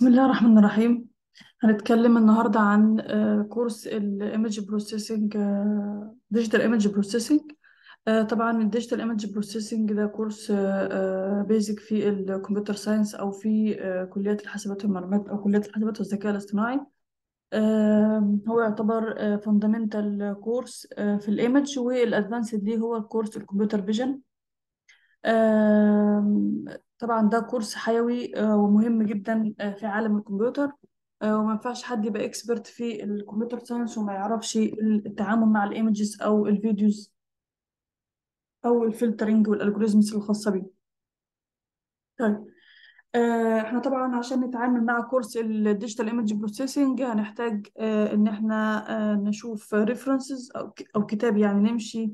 بسم الله الرحمن الرحيم هنتكلم النهاردة عن آه، كورس كورس Image Processing آه، Digital Image Processing آه، طبعا Digital Image Processing ده كورس بيزك في الـ Computer Science او في كليات الحاسبات والمعلومات او كليات الحاسبات والذكاء الاصطناعي هو يعتبر Fundamental كورس في الايمج والادفانسد ليه هو الكورس الكمبيوتر فيجن طبعا ده كورس حيوي آه، ومهم جدا آه، في عالم الكمبيوتر آه، وما ينفعش حد يبقى اكسبرت في الكمبيوتر ساينس وما يعرفش التعامل مع الايمجز او الفيديوز او الفلترنج والالجوريزمز الخاصه بيه طيب احنا طبعا عشان نتعامل مع كورس الديجيتال ايمج بروسيسنج هنحتاج ان احنا نشوف ريفرنسز او كتاب يعني نمشي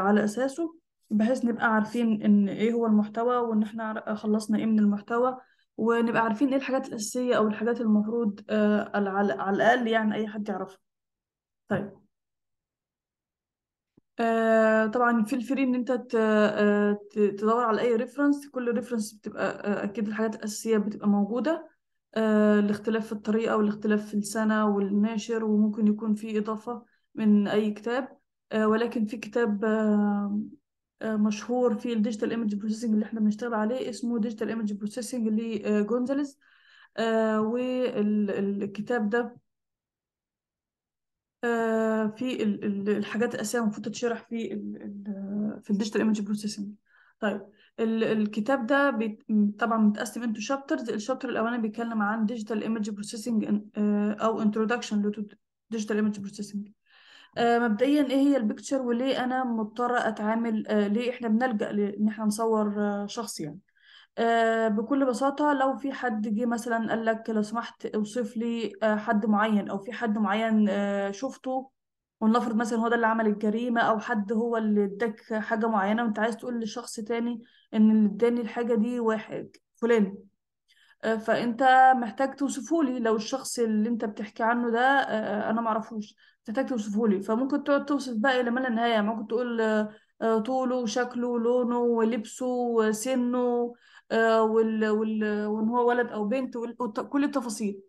على اساسه بحيث نبقى عارفين ان ايه هو المحتوى وان احنا خلصنا ايه من المحتوى ونبقى عارفين ايه الحاجات الاساسيه او الحاجات المفروض آه على, الاقل يعني اي حد يعرفها طيب آه طبعا في الفري ان انت آه، تدور على اي ريفرنس كل ريفرنس بتبقى آه اكيد الحاجات الاساسيه بتبقى موجوده آه الاختلاف في الطريقه والاختلاف في السنه والناشر وممكن يكون في اضافه من اي كتاب آه، ولكن في كتاب آه، آه، مشهور في الديجيتال ايمج بروسيسنج اللي احنا بنشتغل عليه اسمه ديجيتال ايمج بروسيسنج لجونزاليز والكتاب ده آه، في الحاجات الاساسيه المفروض تتشرح في في الديجيتال ايمج بروسيسنج طيب الكتاب ده طبعا متقسم انتو شابترز الشابتر الاولاني بيتكلم عن ديجيتال ايمج بروسيسنج او انتروداكشن لديجيتال ايمج بروسيسنج آه، مبدئيا ايه هي البيكتشر وليه انا مضطره اتعامل آه، ليه احنا بنلجا ان احنا نصور آه، شخص يعني بكل بساطة لو في حد جه مثلا قال لك لو سمحت اوصف لي حد معين أو في حد معين شفته ونفرض مثلا هو ده اللي عمل الجريمة أو حد هو اللي اداك حاجة معينة وأنت عايز تقول لشخص تاني إن اللي اداني الحاجة دي واحد فلان آه، فانت محتاج توصفه لي لو الشخص اللي انت بتحكي عنه ده آه، آه، انا ما اعرفوش محتاج توصفه لي فممكن تقعد توصف بقى الى ما لا نهايه ممكن تقول طوله وشكله ولونه ولبسه وسنه وال... وال... وان هو ولد او بنت وكل التفاصيل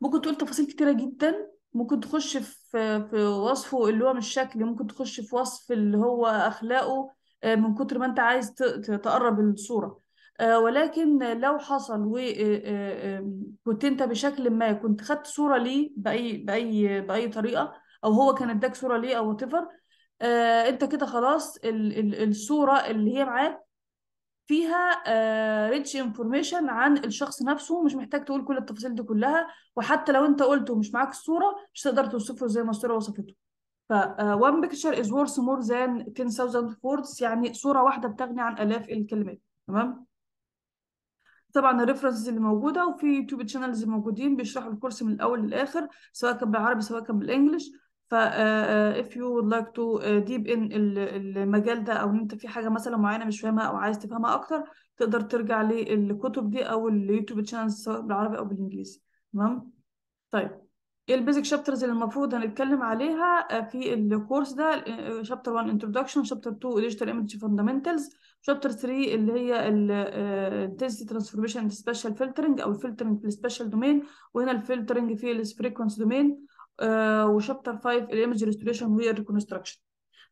ممكن تقول تفاصيل كتيره جدا ممكن تخش في في وصفه اللي هو مش شكل ممكن تخش في وصف اللي هو اخلاقه من كتر ما انت عايز تقرب الصوره آه، ولكن لو حصل وكنت آه، آه، انت بشكل ما كنت خدت صوره ليه باي باي باي طريقه او هو كان اداك صوره ليه او وات انت كده خلاص الصوره اللي هي معاك فيها ريتش انفورميشن عن الشخص نفسه مش محتاج تقول كل التفاصيل دي كلها وحتى لو انت قلته مش معاك الصوره مش تقدر توصفه زي ما الصوره وصفته ف one picture is worth more than 10000 words يعني صوره واحده بتغني عن الاف الكلمات تمام طبعا الريفرنسز اللي موجوده وفي يوتيوب تشانلز موجودين بيشرحوا الكورس من الاول للاخر سواء كان بالعربي سواء كان بالانجلش ف آه، آه، if you would like to آه، deep in المجال ده او ان انت في حاجه مثلا معينه مش فاهمها او عايز تفهمها اكتر تقدر ترجع للكتب دي او اليوتيوب تشانلز سواء بالعربي او بالانجليزي تمام طيب ايه البيزك شابترز اللي المفروض هنتكلم عليها في الكورس ده شابتر 1 introduction شابتر 2 digital image fundamentals شابتر 3 اللي هي الانتنسيتي ترانسفورميشن سبيشال فلترنج او الفلترنج في السبيشال دومين وهنا الفلترنج في الفريكونس دومين وشابتر 5 الايمج ريستوريشن والريكونستراكشن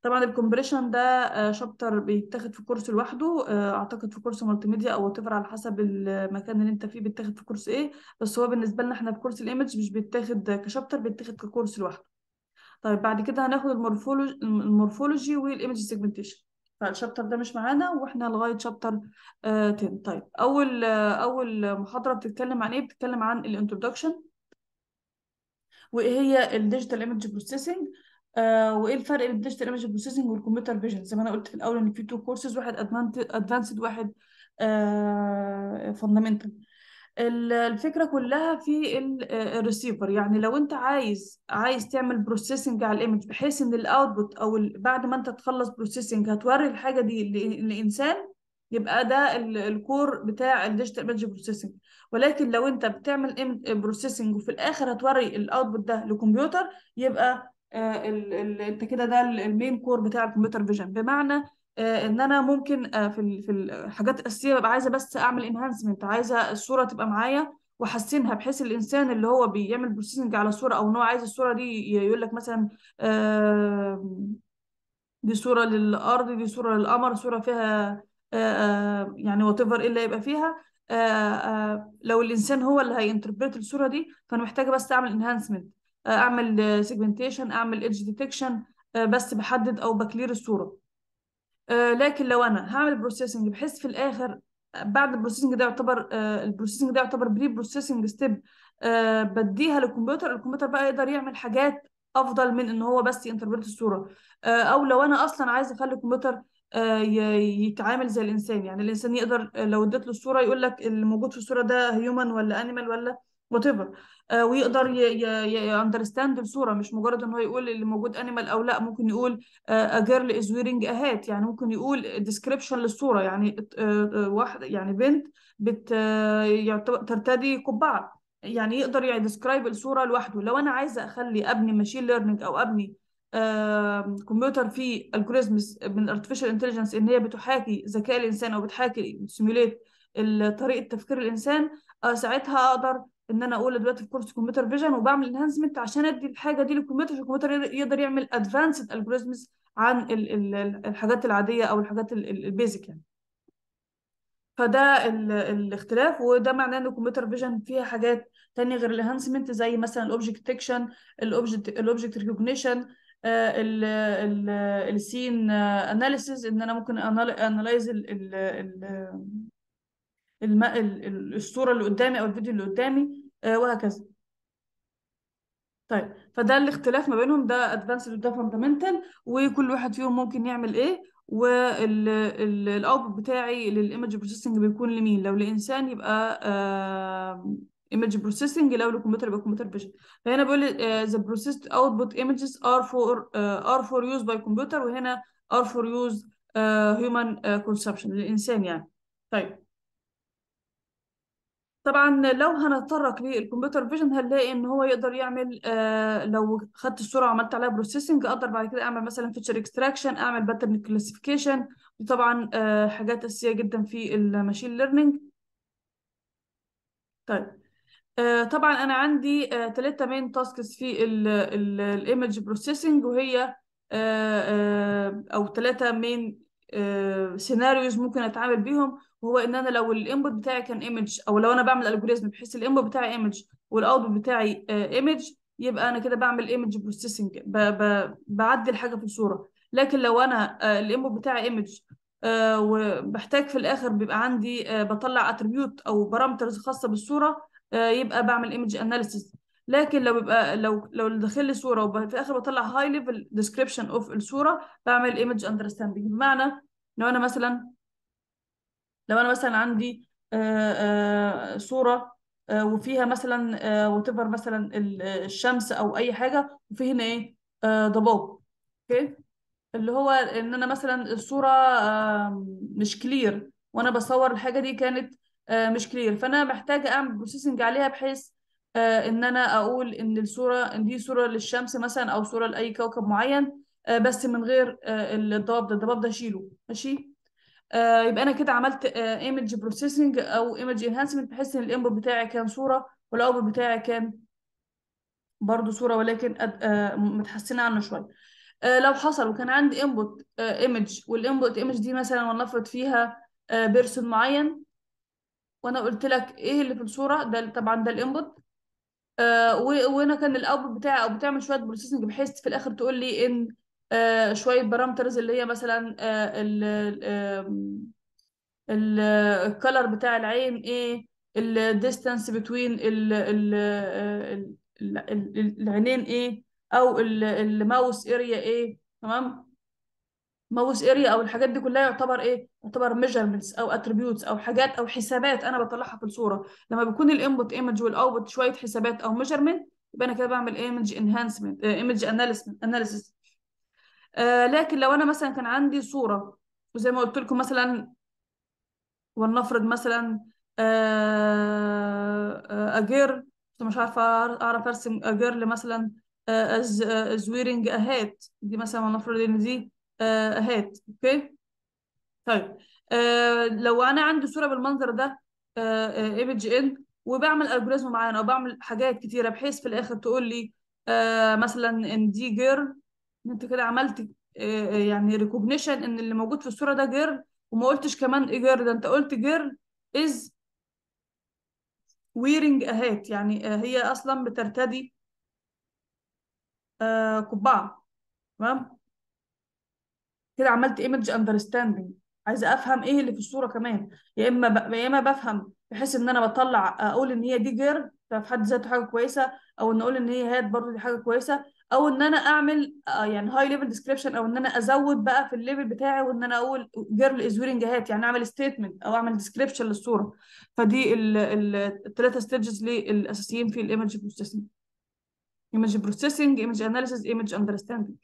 طبعا الكومبريشن ده شابتر آه، بيتاخد في كورس لوحده آه، اعتقد في كورس مالتي ميديا او وات على حسب المكان اللي انت فيه بيتاخد في كورس ايه بس هو بالنسبه لنا احنا في كورس الايمج مش بيتاخد كشابتر بيتاخد ككورس لوحده طيب بعد كده هناخد المورفولوجي المورفولوجي والايمج سيجمنتيشن فالشابتر ده مش معانا واحنا لغايه شابتر 10 آه، طيب اول آه، اول محاضره بتتكلم عن ايه بتتكلم عن الانترودكشن وايه هي الديجيتال ايمج بروسيسنج وايه الفرق بين الديجيتال ايمج بروسيسنج والكمبيوتر فيجن زي ما انا قلت في الاول ان في تو كورسز واحد ادفانسد واحد فاندمنتال آه، الفكره كلها في الريسيفر آه، يعني لو انت عايز عايز تعمل بروسيسنج على الايمج بحيث ان الاوتبوت او بعد ما انت تخلص بروسيسنج هتوري الحاجه دي للانسان يبقى ده الكور بتاع الديجيتال ايمج بروسيسنج ولكن لو انت بتعمل بروسيسنج وفي الاخر هتوري الاوتبوت ده لكمبيوتر يبقى آه، انت كده ده المين كور بتاع الكمبيوتر فيجن بمعنى آه، ان انا ممكن آه، في في الحاجات الاساسيه ببقى عايزه بس اعمل انهانسمنت عايزه الصوره تبقى معايا واحسنها بحيث الانسان اللي هو بيعمل بروسيسنج على صوره او ان هو عايز الصوره دي يقول لك مثلا آه، دي صوره للارض دي صوره للقمر صوره فيها يعني وات ايفر ايه اللي هيبقى فيها لو الانسان هو اللي هينتربريت الصوره دي فانا محتاجه بس اعمل انهانسمنت اعمل سيجمنتيشن اعمل ايدج ديتكشن بس بحدد او بكلير الصوره آه، لكن لو انا هعمل بروسيسنج بحيث في الاخر بعد البروسيسنج ده يعتبر آه، البروسيسنج ده يعتبر بري بروسيسنج ستيب بديها للكمبيوتر الكمبيوتر بقى يقدر يعمل حاجات افضل من ان هو بس ينتربرت الصوره آه، او لو انا اصلا عايزه اخلي الكمبيوتر يتعامل زي الانسان يعني الانسان يقدر لو اديت له الصوره يقول لك اللي موجود في الصوره ده هيومن ولا انيمال ولا وات ايفر uh, ويقدر ياندرستاند الصوره مش مجرد ان هو يقول اللي موجود انيمال او لا ممكن يقول ا جيرل از ويرنج ا هات يعني ممكن يقول ديسكريبشن للصوره يعني uh, uh, واحده يعني بنت بت ترتدي قبعه يعني يقدر ديسكرايب يعني الصوره لوحده لو انا عايزه اخلي ابني ماشين ليرنينج او ابني كمبيوتر في الجوريزمز من ارتفيشال انتليجنس ان هي بتحاكي ذكاء الانسان او بتحاكي سيميوليت طريقه تفكير الانسان آه، ساعتها اقدر ان انا اقول دلوقتي في كورس كمبيوتر فيجن وبعمل انهانسمنت عشان ادي الحاجه دي للكمبيوتر عشان الكمبيوتر يقدر يعمل ادفانسد الجوريزمز عن الحاجات العاديه او الحاجات البيزك يعني فده الاختلاف وده معناه ان الكمبيوتر فيجن فيها حاجات تانية غير الانهانسمنت زي مثلا الاوبجكت ديتكشن الاوبجكت الاوبجكت ريكوجنيشن السين اناليسيز ان انا ممكن انالايز الم... الصوره اللي قدامي او الفيديو اللي قدامي آه، وهكذا طيب فده الاختلاف ما بينهم ده ادفانسد وده فاندمنتال وكل واحد فيهم ممكن يعمل ايه والاوتبوت بتاعي للايمج بروسيسنج بيكون لمين لو لانسان يبقى ايمج آه، بروسيسنج لو لكمبيوتر يبقى كمبيوتر فيجن فهنا بيقول ذا بروسيسد اوتبوت ايمجز ار فور ار فور يوز باي كمبيوتر وهنا ار فور يوز هيومن كونسبشن للانسان يعني طيب طبعا لو هنتطرق للكمبيوتر فيجن هنلاقي ان هو يقدر يعمل آه لو خدت الصوره وعملت عليها بروسيسنج اقدر بعد كده اعمل مثلا فيتشر اكستراكشن اعمل باترن كلاسيفيكيشن وطبعا آه حاجات اساسيه جدا في الماشين ليرنينج طيب آه طبعا انا عندي ثلاثه مين تاسكس في الايمج بروسيسنج وهي آه، آه، او ثلاثه مين سيناريوز ممكن اتعامل بيهم هو ان انا لو الانبوت بتاعي كان ايمج او لو انا بعمل الجوريزم بحيث الانبوت بتاعي ايمج والاوتبوت بتاعي ايمج آه، يبقى انا كده بعمل ايمج بروسيسنج بعدل حاجه في الصوره لكن لو انا آه، الانبوت بتاعي ايمج آه، وبحتاج في الاخر بيبقى عندي بطلع اتريبيوت او بارامترز خاصه بالصوره يبقى بعمل ايمج اناليسيس لكن لو بيبقى لو لو داخل لي صوره وفي الاخر بطلع هاي ليفل ديسكريبشن اوف الصوره بعمل ايمج اندرستاندنج بمعنى لو انا مثلا لو انا مثلا عندي آه، آه، صوره آه، وفيها مثلا وتفر مثلا الشمس او اي حاجه وفي هنا ايه ضباب اوكي اللي هو ان انا مثلا الصوره مش كلير وانا بصور الحاجه دي كانت مش كلير فانا محتاجه اعمل بروسيسنج عليها بحيث ان انا اقول ان الصوره ان دي صوره للشمس مثلا او صوره لاي كوكب معين بس من غير الضباب ده الضباب ده اشيله ماشي آه، يبقى انا كده عملت ايمج آه، بروسيسنج او ايمج انهانسمنت بحيث ان الانبوت بتاعي كان صوره والاوتبوت بتاعي كان برضو صوره ولكن آه، متحسنه عنه شويه لو حصل وكان عندي انبوت ايمج والانبوت ايمج دي مثلا ولنفرض فيها بيرسون معين وانا قلت لك ايه اللي في الصوره ده طبعا ده الانبوت وانا كان الاوتبوت بتاعي او بتعمل شويه بروسيسنج بحيث في الاخر تقول لي ان آه، شويه بارامترز اللي هي مثلا آه، الكلر بتاع العين ايه الديستانس بتوين العينين ايه او الماوس اريا ايه تمام ماوس اريا او الحاجات دي كلها يعتبر ايه يعتبر ميجرمنتس او اتريبيوتس او حاجات او حسابات انا بطلعها في الصوره لما بيكون الانبوت ايمج والاوتبوت شويه حسابات او ميجرمنت يبقى انا كده بعمل ايمج انهانسمنت ايمج اناليسيس آه، لكن لو انا مثلا كان عندي صوره وزي ما قلت لكم مثلا ولنفرض مثلا اجير آه، آه، مش عارفه اعرف ارسم اجير مثلا ويرينج اهات دي مثلا ولنفرض ان دي اهات اوكي طيب لو انا عندي صوره بالمنظر ده ايمج ان وبعمل الجوريزم معين او بعمل حاجات كتيره بحيث في الاخر تقول لي مثلا ان دي جيرل انت كده عملت آه، آه، يعني ريكوجنيشن ان اللي موجود في الصوره ده جيرل وما قلتش كمان ايه جيرل ده انت قلت جيرل از ويرنج اهات يعني آه، هي اصلا بترتدي قبعه تمام كده عملت ايمج اندرستاندنج عايزه افهم ايه اللي في الصوره كمان يا اما ب... يا اما بفهم بحيث ان انا بطلع اقول ان هي دي جير ففي حد ذاته حاجه كويسه او ان اقول ان هي هات برضه دي حاجه كويسه او ان انا اعمل آه، يعني هاي ليفل ديسكريبشن او ان انا ازود بقى في الليفل بتاعي وان انا اقول جيرل از ويرنج هات يعني اعمل ستيتمنت او اعمل ديسكريبشن للصوره فدي الثلاثه ستيجز للاساسيين في الايمج بروسيسنج ايمج بروسيسنج ايمج اناليسيس ايمج اندرستاندنج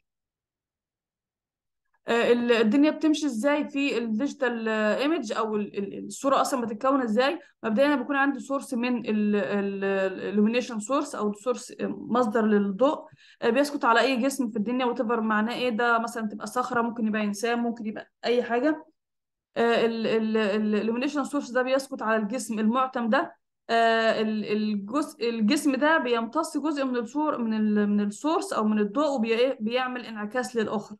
آه، الدنيا بتمشي ازاي في الديجيتال ايمج او الصوره اصلا بتتكون ازاي مبدئيا بيكون عندي سورس من الالومينيشن سورس او سورس آه، مصدر للضوء آه، بيسكت على اي جسم في الدنيا وتفر معناه ايه ده مثلا تبقى صخره ممكن يبقى انسان ممكن يبقى اي حاجه الالومينيشن سورس ده بيسكت على الجسم المعتم ده الجزء الجسم ده بيمتص جزء من الصور من من السورس او من الضوء وبيعمل انعكاس للاخر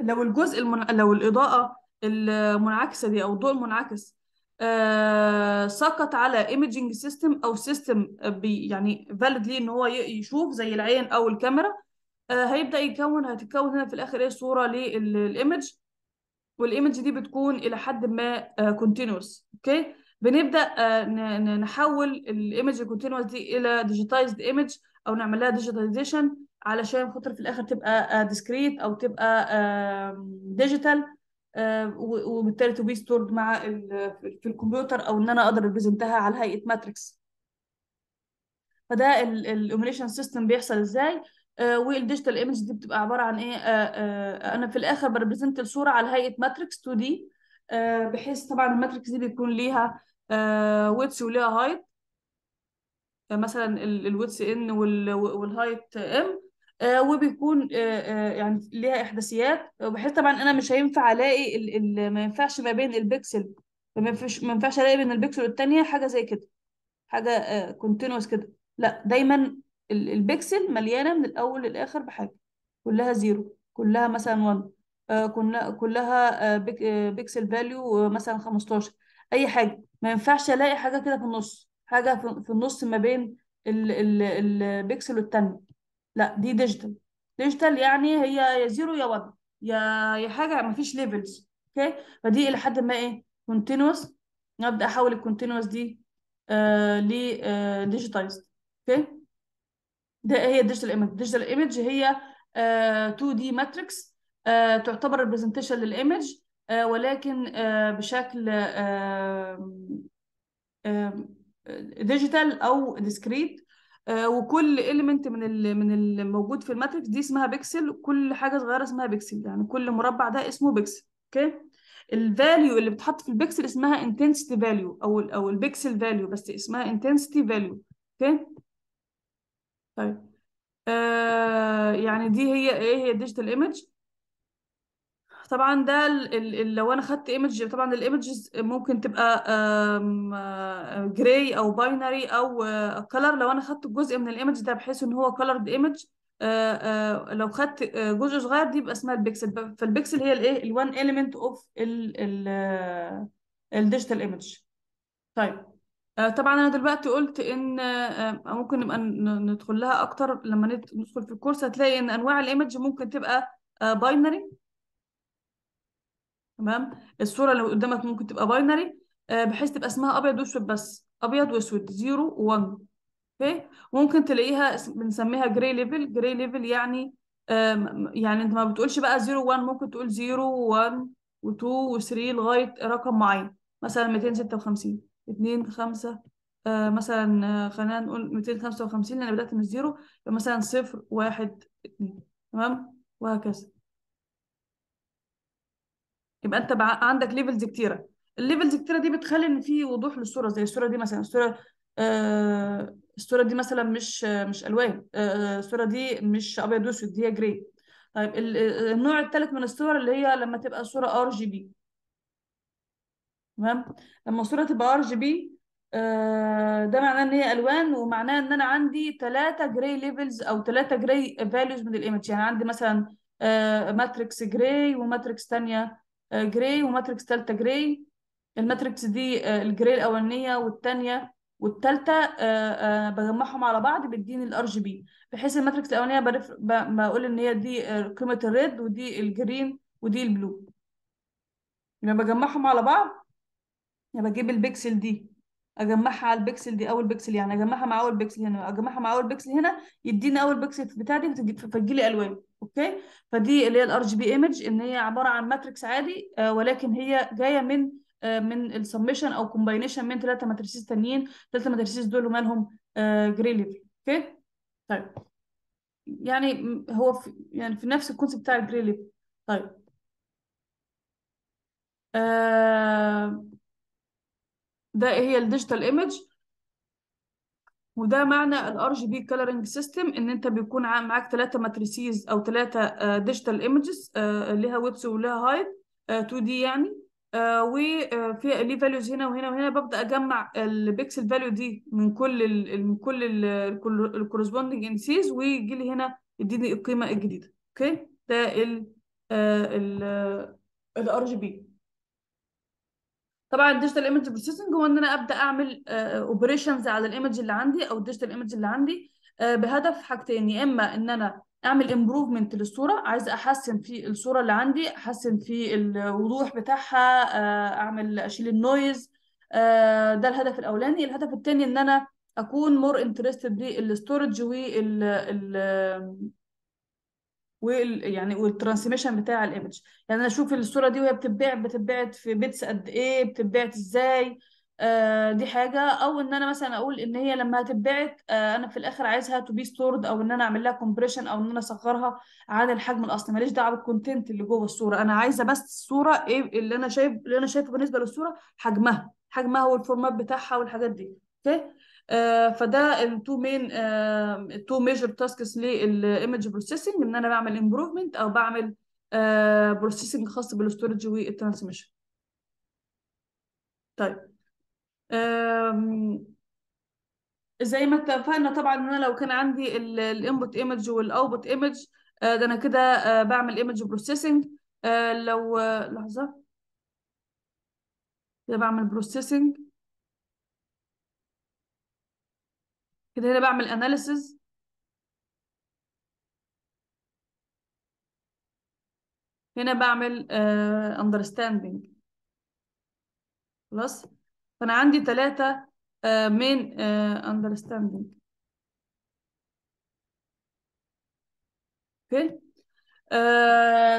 لو الجزء المن... لو الإضاءة المنعكسة دي أو الضوء المنعكس آه سقط على ايمجنج سيستم او سيستم بي يعني فاليد ليه ان هو يشوف زي العين او الكاميرا آه هيبدا يكون هتتكون هنا في الاخر ايه صوره للايمج والايمج دي بتكون الى حد ما كونتينوس آه اوكي بنبدا آه نحول الايمج الكونتينوس دي الى ديجيتايزد ايمج او نعمل لها ديجيتاليزيشن علشان خاطر في الاخر تبقى ديسكريت آه، او تبقى ديجيتال وبالتالي تو بي ستورد مع في الكمبيوتر او ان انا اقدر ابريزنتها على هيئه ماتريكس فده الايميليشن سيستم بيحصل ازاي آه، والديجيتال ايمج دي بتبقى عباره عن ايه آه، انا في الاخر بريزنت الصوره على هيئه ماتريكس 2 دي بحيث طبعا الماتريكس دي بيكون ليها ويتس وليها هايت مثلا الويتس ان والهايت ام آه، وبيكون آه، آه، يعني ليها احداثيات بحيث طبعا انا مش هينفع الاقي ما ينفعش ما بين البكسل ما ينفعش الاقي بين البكسل والثانيه حاجه زي كده حاجه كونتينوس كده لا دايما البكسل مليانه من الاول للاخر بحاجه كلها زيرو كلها مثلا 1 كلها كلها فاليو مثلا 15 اي حاجه ما ينفعش الاقي حاجه كده في النص حاجه في النص ما بين البكسل والثانيه لا دي ديجيتال ديجيتال يعني هي يا زيرو يا وان يا يا حاجه ما فيش ليفلز اوكي فدي الى حد ما ايه كونتينوس نبدا احول الكونتينوس دي آه، ل ديجيتايزد آه، اوكي ده هي الديجيتال ايمج الديجيتال ايمج هي 2 دي ماتريكس تعتبر ريبريزنتيشن للايمج آه، ولكن بشكل ديجيتال او ديسكريت آه، وكل إليمنت من ال من الموجود في الماتريكس دي اسمها بيكسل كل حاجة صغيرة اسمها بيكسل يعني كل مربع ده اسمه بيكسل اوكي الفاليو اللي بتحط في البيكسل اسمها انتنسيتي فاليو او الـ او البيكسل فاليو بس اسمها انتنسيتي فاليو اوكي طيب آه يعني دي هي ايه هي الديجيتال ايمج طبعا ده لو انا خدت ايمج طبعا الايمجز ممكن تبقى جراي او باينري او كلر آه، لو انا خدت جزء من الايمج ده بحيث ان هو كلرد ايمج آه، آه، لو خدت جزء صغير دي يبقى اسمها البكسل فالبكسل هي الايه الوان اليمنت اوف الديجيتال ايمج طيب طبعا انا دلوقتي قلت ان ممكن نبقى ندخل لها اكتر لما ندخل في الكورس هتلاقي ان انواع الايمج ممكن تبقى باينري تمام الصوره اللي قدامك ممكن تبقى باينري آه، بحيث تبقى اسمها ابيض واسود بس ابيض واسود 0 و1 اوكي ممكن تلاقيها بنسميها جراي ليفل جراي ليفل يعني يعني انت ما بتقولش بقى 0 1 ممكن تقول 0 و1 و2 و3 لغايه رقم معين مثلا 256 2 5 مثلا آه، خلينا نقول 255 لان بدات من 0 مثلا 0 1 2 تمام وهكذا يبقى انت بقى عندك ليفلز كتيره الليفلز كتيره دي بتخلي ان في وضوح للصوره زي الصوره دي مثلا الصوره آه الصوره دي مثلا مش آه، مش الوان آه،, آه الصوره دي مش ابيض واسود دي هي جراي طيب آه، النوع الثالث من الصور اللي هي لما تبقى صوره ار جي بي تمام لما الصوره تبقى ار جي بي ده معناه ان هي الوان ومعناه ان انا عندي ثلاثه جراي ليفلز او ثلاثه جراي فاليوز من الايمج يعني عندي مثلا ماتريكس جراي وماتريكس ثانيه جراي وماتريكس ثالثه جراي الماتريكس دي آه، الجراي الاولانيه والثانيه والثالثه آه، آه، بجمعهم على بعض بيديني الار جي بي بحيث الماتريكس الاولانيه بقول ان هي دي قيمه الريد ودي الجرين ودي البلو لما بجمعهم على بعض يعني بجيب البكسل دي اجمعها على البكسل دي اول بكسل يعني اجمعها مع اول بكسل هنا اجمعها مع اول بكسل هنا يديني اول بكسل بتاعتي فتجيلي الوان اوكي فدي اللي هي الار جي بي ايمج ان هي عباره عن ماتريكس عادي آه، ولكن هي جايه من آه، من السمشن او كومباينيشن من ثلاثه ماتريسيس تانيين ثلاثه ماتريسيس دول مالهم جري ليفل اوكي طيب يعني هو في يعني في نفس الكونسيبت بتاع الجري ليفل طيب آه، ده هي الديجيتال ايمج وده معنى الار جي بي كلرنج سيستم ان انت بيكون معاك ثلاثه ماتريسيز او ثلاثه ديجيتال ايمجز ليها ويبس ولها هايت 2 دي يعني آه، وفي آه، ليه فاليوز هنا وهنا وهنا ببدا اجمع البيكسل فاليو دي من كل الـ من كل الكورسبوندنج انسيز ويجي لي هنا يديني القيمه الجديده اوكي ده ال آه، ال ار جي بي طبعا الديجيتال ايمج بروسيسنج هو ان انا ابدا اعمل اوبريشنز آه، على الايمج اللي عندي او الديجيتال ايمج اللي عندي آه، بهدف حاجتين يا اما ان انا اعمل امبروفمنت للصوره عايز احسن في الصوره اللي عندي احسن في الوضوح بتاعها آه، اعمل اشيل النويز ده الهدف الاولاني الهدف الثاني ان انا اكون مور انترستد بالستورج وال وال يعني والترانسميشن بتاع الايمج يعني انا اشوف الصوره دي وهي بتتباع بتتباعت في بيتس قد ايه بتتباعت ازاي آه دي حاجه او ان انا مثلا اقول ان هي لما هتتباعت آه انا في الاخر عايزها تو بي ستورد او ان انا اعمل لها كومبريشن او ان انا اصغرها عن الحجم الاصلي ماليش دعوه بالكونتنت اللي جوه الصوره انا عايزه بس الصوره ايه اللي انا شايف اللي انا شايفه بالنسبه للصوره حجمها حجمها والفورمات بتاعها والحاجات دي اوكي آه، فده التو مين التو ميجر تاسكس للايمج بروسيسنج ان انا بعمل امبروفمنت او بعمل بروسيسنج آه، خاص بالستورج والترانسميشن طيب زي ما اتفقنا طبعا ان انا لو كان عندي الانبوت ايمج والاوتبوت ايمج ده انا كده آه، بعمل ايمج بروسيسنج لو لحظه كده بعمل بروسيسنج كده هنا بعمل analysis هنا بعمل uh, understanding خلاص فانا عندي ثلاثة uh, آه، main uh, understanding اوكي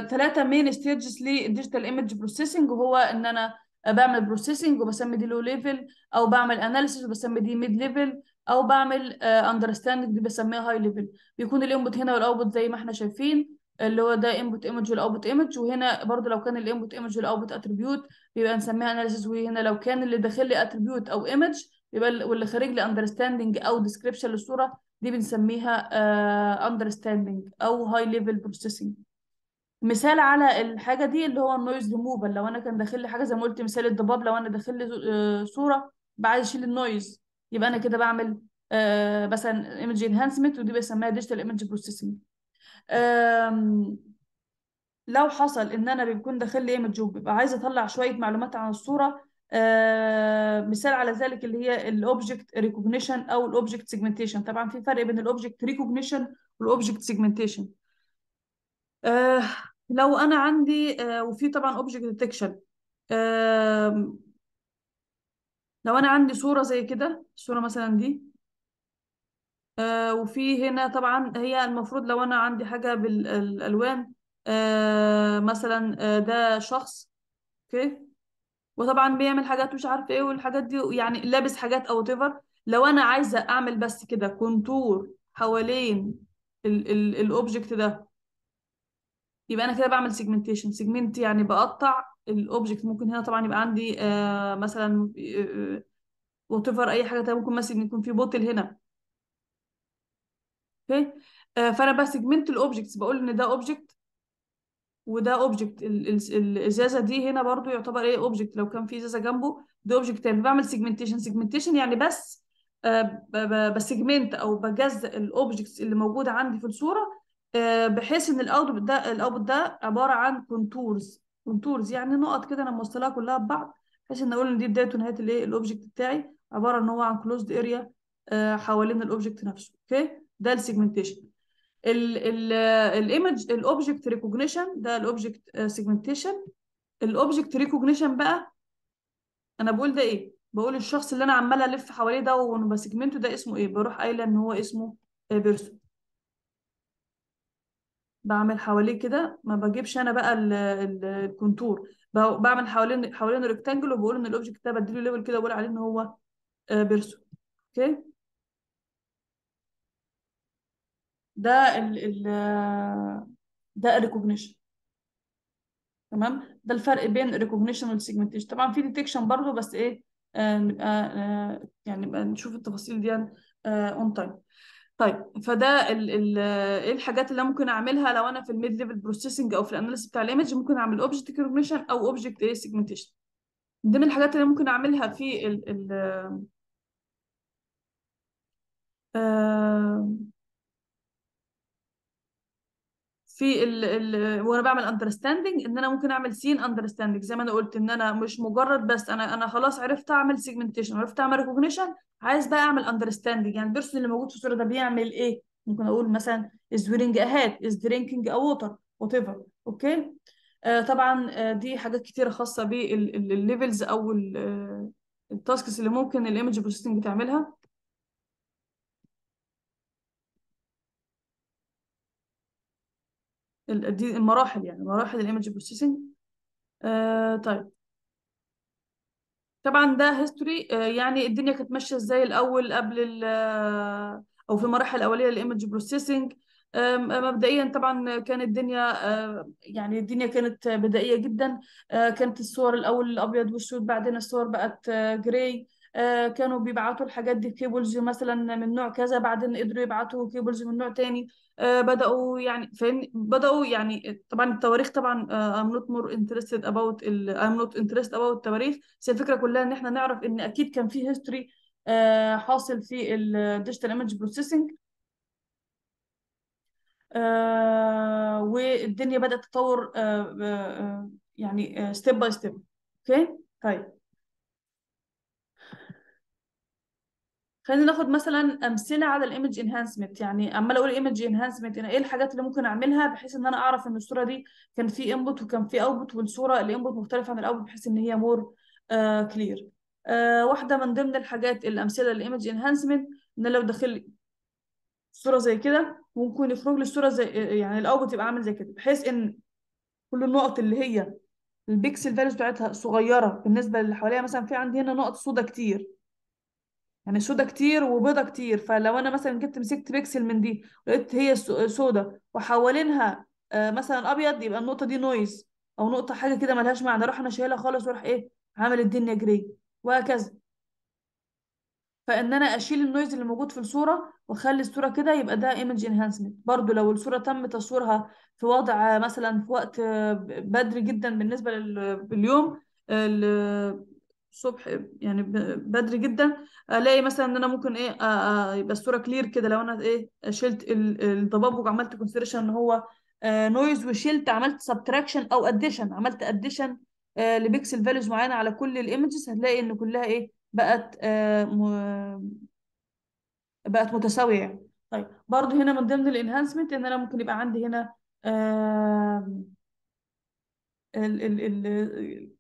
ثلاثة main stages لي digital image processing وهو ان انا بعمل بروسيسنج وبسمي دي لو ليفل او بعمل اناليسيس وبسمي دي ميد ليفل او بعمل اندرستاندنج آه، بسميها هاي ليفل بيكون الانبوت هنا والاوتبوت زي ما احنا شايفين اللي هو ده انبوت ايمج والاوتبوت ايمج وهنا برضو لو كان الانبوت ايمج والاوتبوت اتريبيوت بيبقى نسميها اناليسيس وهنا لو كان اللي داخل لي اتريبيوت او ايمج يبقى واللي خارج لي اندرستاندنج او ديسكريبشن للصوره دي بنسميها اندرستاندنج آه، او هاي ليفل بروسيسنج مثال على الحاجه دي اللي هو النويز ريموفال لو انا كان داخل لي حاجه زي ما قلت مثال الضباب لو انا داخل لي آه، صوره بعايز اشيل النويز يبقى انا كده بعمل آه مثلا ايمج انهانسمنت ودي بسميها ديجيتال ايمج بروسيسنج لو حصل ان انا بيكون داخل لي ايمج وببقى عايز اطلع شويه معلومات عن الصوره آه مثال على ذلك اللي هي الاوبجكت ريكوجنيشن او الاوبجكت سيجمنتيشن طبعا في فرق بين الاوبجكت ريكوجنيشن والاوبجكت سيجمنتيشن لو انا عندي آه وفي طبعا اوبجكت ديتكشن لو انا عندي صورة زي كده الصورة مثلا دي آه وفي هنا طبعا هي المفروض لو انا عندي حاجة بالالوان آه مثلا آه ده شخص اوكي وطبعا بيعمل حاجات مش عارف ايه والحاجات دي يعني لابس حاجات او تيفر لو انا عايزة اعمل بس كده كونتور حوالين الاوبجكت ده يبقى انا كده بعمل سيجمنتيشن سيجمنت يعني بقطع الاوبجكت ممكن هنا طبعا يبقى عندي آه مثلا وات آه، آه، اي حاجه تانية ممكن مثلا يكون في بوتل هنا اوكي آه فانا بسجمنت الاوبجكتس بقول ان ده اوبجكت وده اوبجكت الازازه دي هنا برضو يعتبر ايه اوبجكت لو كان في ازازه جنبه ده اوبجكت تاني بعمل سيجمنتيشن سيجمنتيشن يعني بس آه، بسجمنت او بجزء الاوبجكتس اللي موجوده عندي في الصوره بحيث ان الاوتبوت ده الاوتبوت ده عباره عن كونتورز كونتورز يعني نقط كده انا موصلاها كلها ببعض بحيث ان اقول ان دي بدايه ونهايه الايه الاوبجكت بتاعي عباره ان هو عن كلوزد اريا آه، حوالين الاوبجكت نفسه اوكي ده السيجمنتيشن الايمج الاوبجكت ريكوجنيشن ده الاوبجكت سيجمنتيشن الاوبجكت ريكوجنيشن بقى انا بقول ده ايه بقول الشخص اللي انا عماله الف حواليه ده وبسجمنته ده اسمه ايه بروح قايله ان هو اسمه بيرسون آه، بعمل حواليه كده ما بجيبش انا بقى ال ال الكونتور بعمل حوالين حوالين ريكتانجل وبقول ان الاوبجكت ده بديله ليفل كده وبقول عليه ان هو آه، بيرسون اوكي ده ال ال آه، ده الريكوجنيشن تمام ده الفرق بين الريكوجنيشن والسيجمنتيشن طبعا في ديتكشن برضه بس ايه نبقى آه، يعني نبقى نشوف التفاصيل دي اون تايم طيب فده ايه الحاجات اللي ممكن اعملها لو انا في الميد ليفل بروسيسنج او في الاناليس بتاع الايمج ممكن اعمل اوبجكت ريكوجنيشن او اوبجكت سيجمنتيشن دي من الحاجات اللي ممكن اعملها في ال ال آه، في ال ال وانا بعمل اندرستاندنج ان انا ممكن اعمل سين اندرستاندنج زي ما انا قلت ان انا مش مجرد بس انا انا خلاص عرفت اعمل سيجمنتيشن عرفت اعمل ريكوجنيشن عايز بقى اعمل اندرستاندنج يعني البيرسون اللي موجود في الصوره ده بيعمل ايه ممكن اقول مثلا از ويرينج اهات از درينكينج ا ووتر وات ايفر اوكي آه، طبعا آه، دي حاجات كتيره خاصه بالليفلز او التاسكس آه، اللي ممكن الايمج بروسيسنج تعملها دي المراحل يعني مراحل الايمج آه، بروسيسنج طيب طبعا ده هيستوري آه، يعني الدنيا كانت ماشيه ازاي الاول قبل ال آه، او في المراحل الاوليه للايمج بروسيسنج مبدئيا طبعا كانت الدنيا يعني الدنيا كانت بدائيه جدا كانت الصور الاول الابيض والسود بعدين الصور بقت جراي آه، كانوا بيبعتوا الحاجات دي كيبلز مثلا من نوع كذا بعدين قدروا يبعتوا كيبلز من نوع تاني آه، بدأوا يعني فاهمني بدأوا يعني طبعا التواريخ طبعا آه، I'm not more interested about ال I'm not interested about التواريخ بس الفكرة كلها ان احنا نعرف ان اكيد كان في هيستوري حاصل في الديجيتال ايمج بروسيسنج والدنيا بدأت تتطور يعني ستيب باي ستيب اوكي طيب خلينا ناخد مثلا امثله على الايمج انهانسمنت يعني عمال اقول ايمج انهانسمنت يعني ايه الحاجات اللي ممكن اعملها بحيث ان انا اعرف ان الصوره دي كان في انبوت وكان في اوتبوت والصوره الانبوت مختلفه عن الاوتبوت بحيث ان هي مور كلير آه،, آه واحده من ضمن الحاجات الامثله للايمج انهانسمنت ان لو داخل صوره زي كده ممكن يخرج لي الصوره زي آه، يعني الاوتبوت يبقى عامل زي كده بحيث ان كل النقط اللي هي البيكسل فاليوز بتاعتها صغيره بالنسبه للي حواليها مثلا في عندي هنا نقط سودا كتير يعني سودا كتير وبيضه كتير فلو انا مثلا جبت مسكت بيكسل من دي لقيت هي سودا وحوالينها آه، مثلا ابيض يبقى النقطه دي نويز او نقطه حاجه كده ملهاش معنى اروح انا شايلها خالص واروح ايه عامل الدنيا جري وهكذا فان انا اشيل النويز اللي موجود في الصوره واخلي الصوره كده يبقى ده ايمج انهانسمنت برضو لو الصوره تم تصويرها في وضع مثلا في وقت آه، بدري جدا بالنسبه لليوم آه، الصبح يعني بدري جدا الاقي مثلا ان انا ممكن ايه يبقى الصوره كلير كده لو انا ايه شلت الضباب وعملت كونسيرشن ان هو نويز آه، وشلت عملت سبتراكشن او اديشن عملت اديشن لبيكسل فاليوز معينه على كل الايمجز هتلاقي ان كلها ايه بقت آه، بقت متساويه يعني طيب برضه هنا من ضمن الانهانسمنت ان انا ممكن يبقى عندي هنا ال ال ال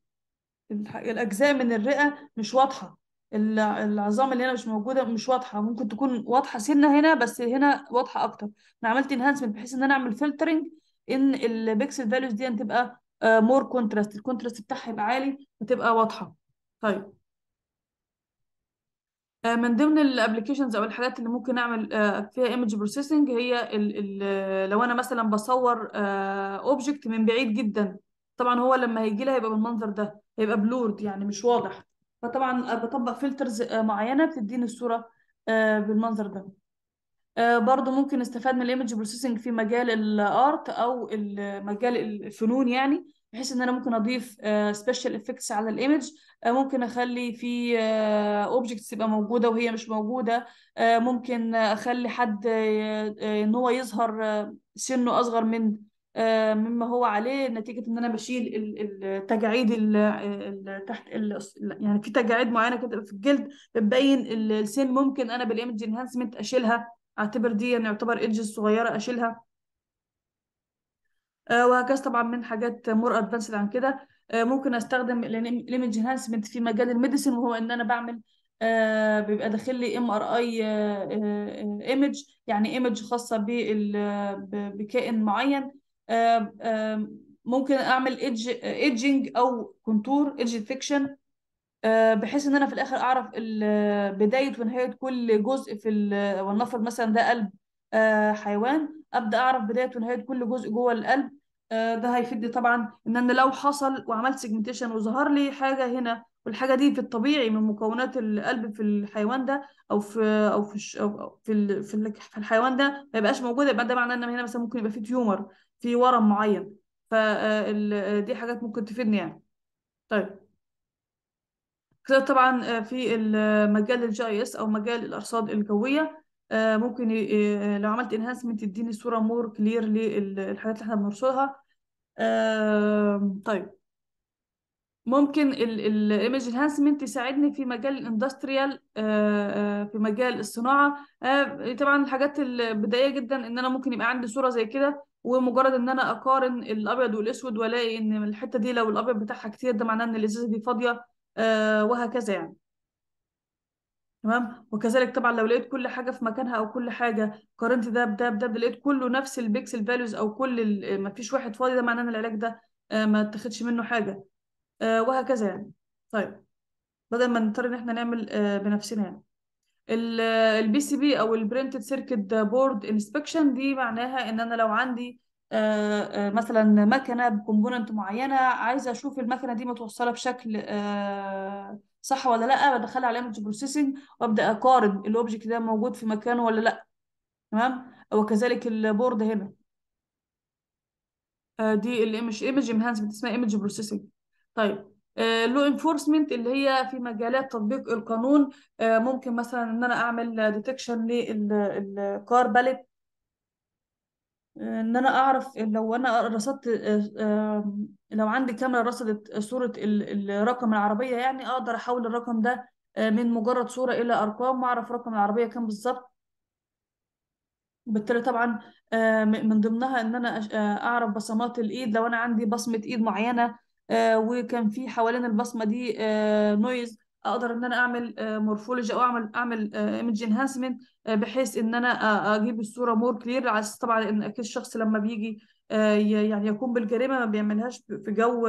الاجزاء من الرئه مش واضحه العظام اللي هنا مش موجوده مش واضحه ممكن تكون واضحه سنه هنا بس هنا واضحه اكتر انا عملت انهانسمنت بحيث ان انا اعمل فلترنج ان البيكسل فاليوز دي تبقى مور كونتراست الكونتراست بتاعها يبقى عالي وتبقى واضحه طيب آه، من ضمن الابلكيشنز او الحاجات اللي ممكن اعمل آه، فيها ايمج بروسيسنج هي الـ الـ لو انا مثلا بصور اوبجكت آه، من بعيد جدا طبعا هو لما هيجي لها هيبقى بالمنظر ده هيبقى بلورد يعني مش واضح فطبعا بطبق فلترز آه، معينه بتديني الصوره آه، بالمنظر ده آه، برضه ممكن نستفاد من الايمج بروسيسنج في مجال الارت او مجال الفنون يعني بحيث ان انا ممكن اضيف سبيشال افكتس على الايمج ممكن اخلي في اوبجكتس تبقى موجوده وهي مش موجوده ممكن اخلي حد ان هو يظهر سنه اصغر من آه، مما هو عليه نتيجه ان انا بشيل التجاعيد تحت يعني في تجاعيد معينه كده في الجلد بتبين السن ممكن انا بالايمج انهانسمنت اشيلها اعتبر دي يعني يعتبر ايدجز صغيره اشيلها آه، وهكذا طبعا من حاجات مور ادفانسد عن كده آه، ممكن استخدم الايمج انهانسمنت في مجال الميديسن وهو ان انا بعمل آه بيبقى داخل لي ام ار اي ايمج يعني ايمج خاصه بكائن معين ممكن اعمل ايدج ايدجنج او كونتور ايدج ديتكشن بحيث ان انا في الاخر اعرف بدايه ونهايه كل جزء في ولنفرض مثلا ده قلب آه، حيوان ابدا اعرف بدايه ونهايه كل جزء جوه القلب آه، ده هيفيدني طبعا ان انا لو حصل وعملت سيجمنتيشن وظهر لي حاجه هنا والحاجه دي في الطبيعي من مكونات القلب في الحيوان ده او في او في أو في, في الحيوان ده ما يبقاش موجوده يبقى ده معناه ان هنا مثلا ممكن يبقى في تيومر في ورم معين فدي آه، آه، حاجات ممكن تفيدني يعني طيب كده طبعا آه، في مجال الجي اي اس او مجال الارصاد الجويه ممكن لو عملت انهانسمنت تديني صوره مور كلير للحاجات اللي احنا بنرصدها طيب ممكن الايمج انهانسمنت يساعدني في مجال الاندستريال في مجال الصناعه طبعا الحاجات البدائيه جدا ان انا ممكن يبقى عندي صوره زي كده ومجرد ان انا اقارن الابيض والاسود والاقي ان الحته دي لو الابيض بتاعها كتير ده معناه ان الازازه دي فاضيه آه، وهكذا يعني تمام وكذلك طبعا لو لقيت كل حاجه في مكانها او كل حاجه قارنت ده بده بده لقيت كله نفس البيكسل فاليوز او كل آه، ما فيش واحد فاضي ده معناه ان العلاج ده آه، ما اتاخدش منه حاجه وهكذا يعني طيب بدل ما نضطر ان احنا نعمل بنفسنا يعني البي سي بي او البرنتد سيركت بورد انسبكشن دي معناها ان انا لو عندي آه، آه، مثلا مكنه بكومبوننت معينه عايزه اشوف المكنه دي متوصله بشكل آه، صح ولا لا بدخلها على ايمج بروسيسنج وابدا اقارن الاوبجكت ده موجود في مكانه ولا لا تمام وكذلك البورد هنا دي الايمج ايمج انهانسمنت اسمها ايمج بروسيسنج طيب لو آه، انفورسمنت اللي هي في مجالات تطبيق القانون آه، ممكن مثلا ان انا اعمل ديتكشن للكار باليت آه، ان انا اعرف لو انا رصدت لو عندي كاميرا رصدت صوره الرقم العربيه يعني اقدر احول الرقم ده من مجرد صوره الى ارقام واعرف رقم العربيه كام بالظبط بالتالي طبعا من ضمنها ان انا اعرف بصمات الايد لو انا عندي بصمه ايد معينه آه، وكان في حوالين البصمه دي نويز آه، اقدر ان انا اعمل مورفولوجي آه، او اعمل اعمل ايمج انهانسمنت بحيث ان انا اجيب الصوره مور كلير على اساس طبعا ان اكيد الشخص لما بيجي يعني يقوم بالجريمه ما بيعملهاش في جو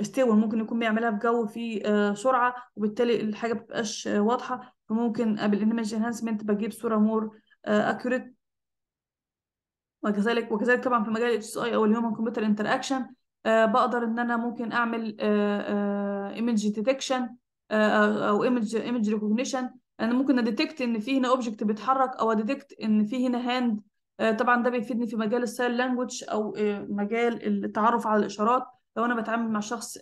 استوى ممكن يكون بيعملها في جو فيه سرعه وبالتالي الحاجه ما بتبقاش واضحه فممكن الايمج انهانسمنت بجيب صوره مور اكيوريت وكذلك وكذلك طبعا في مجال الاتش اي او الهيومن كمبيوتر انتراكشن آه، بقدر ان انا ممكن اعمل ايمج آه، ديتكشن آه، او ايمج ايمج ريكوجنيشن انا ممكن اديتكت ان في هنا اوبجكت بيتحرك او اديتكت ان في هنا هاند طبعا ده بيفيدني في مجال الساين لانجوج او مجال التعرف على الاشارات لو انا بتعامل مع شخص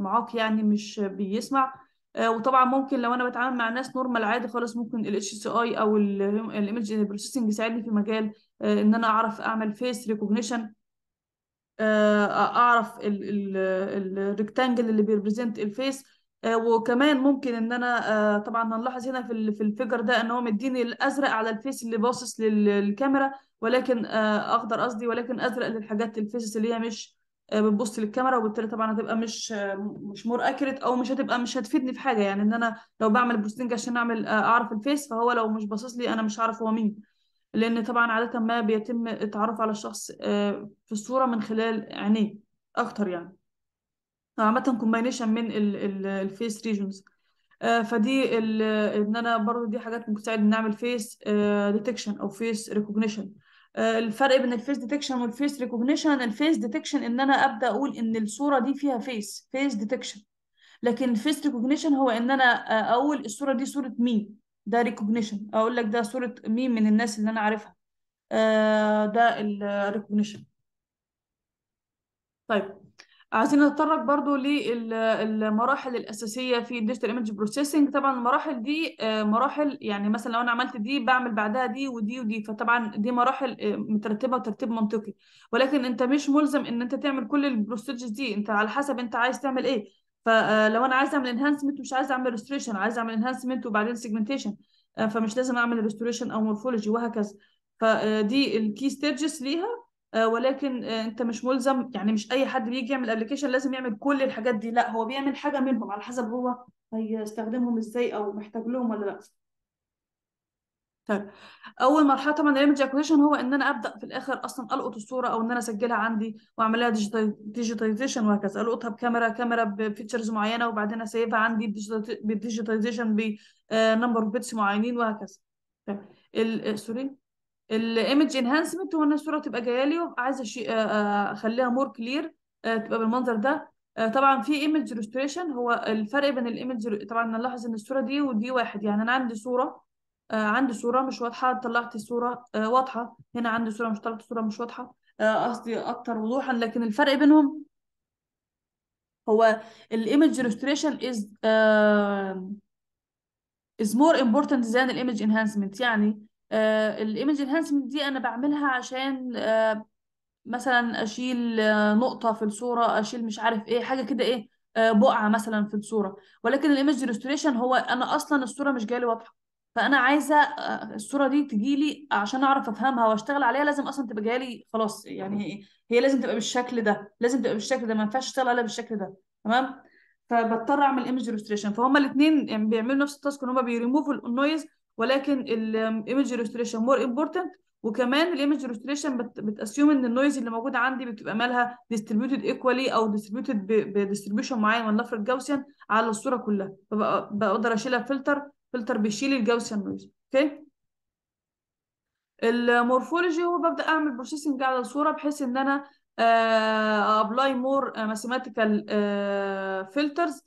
معاق يعني مش بيسمع وطبعا ممكن لو انا بتعامل مع ناس نورمال عادي خالص ممكن الاتش سي اي او الايمج بروسيسنج يساعدني في مجال ان انا اعرف اعمل فيس ريكوجنيشن آه، اعرف الريكتانجل اللي بيربريزنت الفيس آه، وكمان ممكن ان انا آه، طبعا هنلاحظ هنا في في الفيجر ده ان هو مديني الازرق على الفيس اللي باصص للكاميرا ولكن اخضر قصدي ولكن ازرق للحاجات الفيسز اللي هي مش بتبص للكاميرا وبالتالي طبعا هتبقى مش مش مور اكيوريت او مش هتبقى مش هتفيدني في حاجه يعني ان انا لو بعمل بوستنج عشان اعمل اعرف الفيس فهو لو مش باصص لي انا مش عارف هو مين لأن طبعا عادة ما بيتم التعرف على الشخص آه، في الصورة من خلال عينيه أكتر يعني عامة كومباينيشن من الفيس ريجونز آه، فدي ان انا برضو دي حاجات ممكن بتساعد نعمل فيس ديتكشن او فيس ريكوجنيشن آه، الفرق بين الفيس ديتكشن والفيس ريكوجنيشن الفيس ديتكشن ان انا ابدا اقول ان الصوره دي فيها فيس فيس ديتكشن لكن الفيس ريكوجنيشن هو ان انا اقول الصوره دي صوره مين ده ريكوجنيشن اقول لك ده صوره مين من الناس اللي انا عارفها آه ده الريكوجنيشن طيب عايزين نتطرق برضو للمراحل الأساسية في الديجيتال ايمج بروسيسنج طبعا المراحل دي آه، مراحل يعني مثلا لو أنا عملت دي بعمل بعدها دي ودي ودي فطبعا دي مراحل آه، مترتبة وترتيب منطقي ولكن أنت مش ملزم إن أنت تعمل كل البروسيجز دي أنت على حسب أنت عايز تعمل إيه فلو آه، انا عايز اعمل انهانسمنت مش عايز اعمل ريستوريشن عايز اعمل انهانسمنت وبعدين سيجمنتيشن آه، فمش لازم اعمل ريستوريشن او مورفولوجي وهكذا فدي الكي ستيجز ليها آه، ولكن انت مش ملزم يعني مش اي حد بيجي يعمل ابلكيشن لازم يعمل كل الحاجات دي لا هو بيعمل حاجه منهم على حسب هو هيستخدمهم ازاي او محتاج لهم ولا لا اول مرحله طبعا الايمج اكوزيشن هو ان انا ابدا في الاخر اصلا القط الصوره او ان انا اسجلها عندي واعملها ديجيتاليزيشن وهكذا القطها بكاميرا كاميرا بفيتشرز معينه وبعدين اسيبها عندي بالديجيتاليزيشن بنمبر اوف بيتس معينين وهكذا طيب آه، سوري الايمج انهانسمنت هو ان الصوره تبقى جايه لي وابقى آه، آه، اخليها مور كلير تبقى بالمنظر ده طبعا في ايمج ريستوريشن هو الفرق بين الايمج طبعا نلاحظ ان الصوره دي ودي واحد يعني انا عندي صوره آه، عندي صورة مش واضحة طلعت صورة آه، واضحة هنا عندي صورة مش طلعت صورة مش واضحة آه، قصدي أكتر وضوحا لكن الفرق بينهم هو الايمج is از از مور important than image انهانسمنت يعني image انهانسمنت دي انا بعملها عشان uh, مثلا اشيل نقطه في الصوره اشيل مش عارف ايه حاجه كده ايه بقعه مثلا في الصوره ولكن image ريستوريشن هو انا اصلا الصوره مش جايه لي واضحه فانا عايزه آه، الصوره دي تجي لي عشان اعرف افهمها واشتغل عليها لازم اصلا تبقى لي خلاص يعني هي لازم تبقى بالشكل ده لازم تبقى بالشكل ده ما ينفعش اشتغل عليها بالشكل ده تمام فبضطر اعمل ايمج الستريشن فهم الاثنين يعني بيعملوا نفس التاسك ان هم بيريموفوا النويز ولكن الايمج الستريشن مور امبورتنت وكمان الايمج الستريشن بتاسيوم ان النويز اللي موجوده عندي بتبقى مالها ديستريبيوتد ايكوالي او ديستريبيوتد بديستريبيوشن معين ونفرض جاوسيان على الصوره كلها فبقدر اشيلها فلتر فلتر بيشيل الجاوسيان نويز اوكي المورفولوجي هو ببدا اعمل بروسيسنج على الصوره بحيث ان انا ابلاي مور ماثيماتيكال فلترز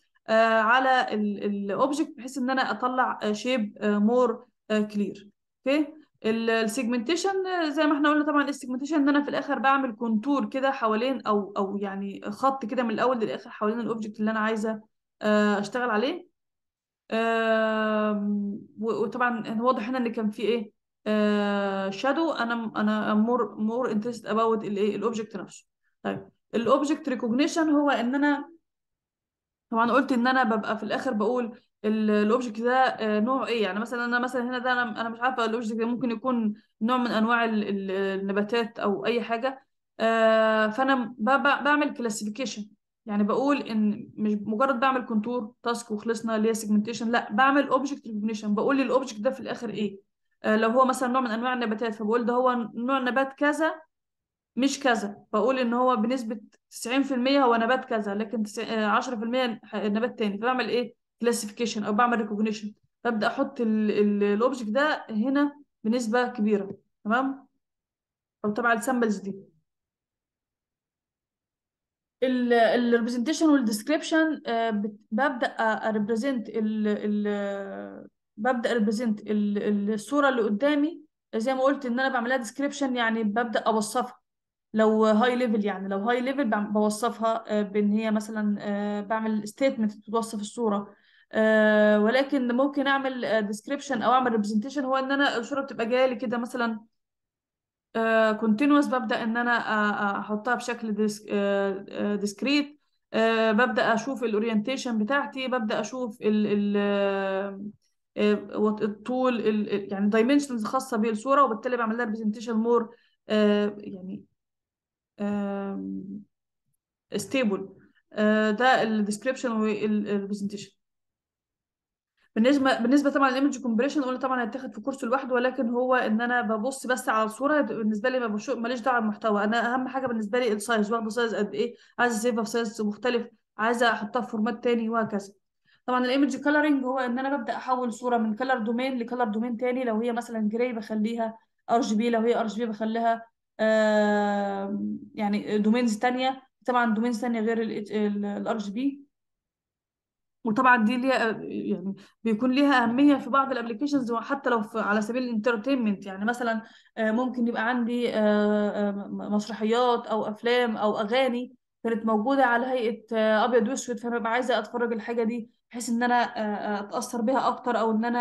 على الاوبجكت بحيث ان انا اطلع شيب مور كلير اوكي السيجمنتيشن آه، زي ما احنا قلنا طبعا السيجمنتيشن ان انا في الاخر بعمل كونتور كده حوالين او او يعني خط كده من الاول للاخر حوالين الاوبجكت اللي انا عايزه آه، اشتغل عليه وطبعا واضح هنا ان كان في ايه شادو آه، انا انا مور مور انترست اباوت الايه الاوبجكت نفسه طيب الاوبجكت ريكوجنيشن هو ان انا طبعا قلت ان انا ببقى في الاخر بقول الاوبجكت ده آه، نوع ايه يعني مثلا انا مثلا هنا ده انا انا مش عارفه الاوبجكت ده ممكن يكون نوع من انواع النباتات او اي حاجه آه، فانا بعمل كلاسيفيكيشن يعني بقول ان مش مجرد بعمل كونتور تاسك وخلصنا اللي هي سيجمنتيشن لا بعمل اوبجكت ريكوجنيشن بقول الاوبجكت ده في الاخر ايه آه لو هو مثلا نوع من انواع النباتات فبقول ده هو نوع نبات كذا مش كذا بقول ان هو بنسبه 90% هو نبات كذا لكن 10% آه، نبات تاني فبعمل ايه كلاسيفيكيشن او بعمل ريكوجنيشن ببدا احط الاوبجكت ده هنا بنسبه كبيره تمام او تبع السامبلز دي الريبريزنتيشن والديسكريبشن آه، ببدا اريبريزنت آه، ببدا اريبريزنت الصوره اللي قدامي زي ما قلت ان انا بعملها ديسكريبشن يعني ببدا اوصفها لو هاي ليفل يعني لو هاي ليفل بوصفها آه، بان هي مثلا بعمل ستيتمنت بتوصف الصوره ولكن ممكن اعمل ديسكريبشن او اعمل ريبريزنتيشن هو ان انا الصوره بتبقى جايه لي كده مثلا كونتينوس آه، ببدا ان انا آه، آه، احطها بشكل ديسكريت ببدا اشوف الاورينتيشن بتاعتي ببدا اشوف ال ال الطول ال يعني دايمنشنز خاصه بالصوره وبالتالي بعمل لها برزنتيشن مور يعني ستيبل ده الديسكريبشن والبرزنتيشن بالنسبه بالنسبه طبعا الايمج كومبريشن قلنا طبعا هيتاخد في كورس لوحده ولكن هو ان انا ببص بس على الصوره بالنسبه لي ما ماليش دعوه بالمحتوى انا اهم حاجه بالنسبه لي السايز واخده سايز قد ايه عايزه اسيبها في سايز مختلف عايزه احطها في فورمات تاني وهكذا طبعا الايمج كلرنج هو ان انا ببدا احول صوره من كلر دومين لكلر دومين تاني لو هي مثلا جراي بخليها ار جي بي لو هي ار جي بي بخليها آه يعني دومينز تانية طبعا دومينز تانية غير الار جي بي وطبعا دي ليها يعني بيكون ليها اهميه في بعض الابلكيشنز وحتى لو في على سبيل الانترتينمنت يعني مثلا آه، ممكن يبقى عندي آه، آه، مسرحيات او افلام او اغاني كانت موجوده على هيئه ابيض واسود فببقى عايزه اتفرج الحاجه دي بحيث ان انا اتاثر بيها اكتر او ان انا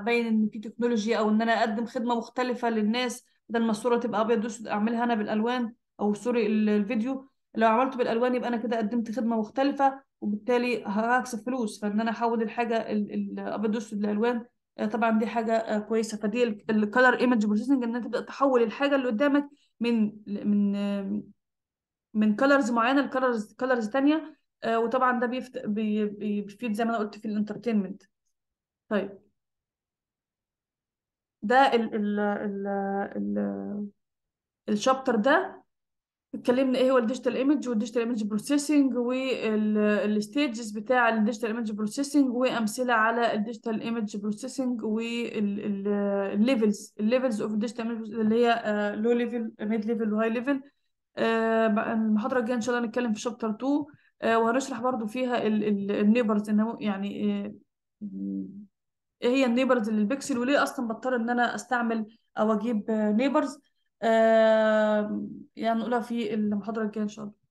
ابين ان في تكنولوجيا او ان انا اقدم خدمه مختلفه للناس بدل ما الصوره تبقى ابيض واسود اعملها انا بالالوان او سوري الفيديو لو عملته بالالوان يبقى انا كده قدمت خدمه مختلفه وبالتالي هكسب فلوس فان انا احول الحاجه الابيض واسود للالوان آه، طبعا دي حاجه آه، كويسه فدي الكالر ايمج بروسيسنج ان انت تبدا تحول الحاجه اللي قدامك من من آه، من كلرز معينه لكلرز كلرز ثانيه وطبعا ده بيفت... بي... بيفيد زي ما انا قلت في الانترتينمنت طيب ده ال ال ال الشابتر ده اتكلمنا ايه هو الديجيتال ايمج والديجيتال ايمج بروسيسنج والستيجز بتاع الديجيتال ايمج بروسيسنج وامثله على الديجيتال ايمج بروسيسنج والليفلز الليفلز اوف الديجيتال ايمج اللي هي لو ليفل ميد ليفل وهاي ليفل المحاضره الجايه ان شاء الله نتكلم في شابتر آه، 2 وهنشرح برضو فيها النيبرز انه يعني آه، ايه هي النيبرز للبكسل وليه اصلا بضطر ان انا استعمل او اجيب نيبرز آه، يعني نقولها في المحاضرة الجاية إن شاء الله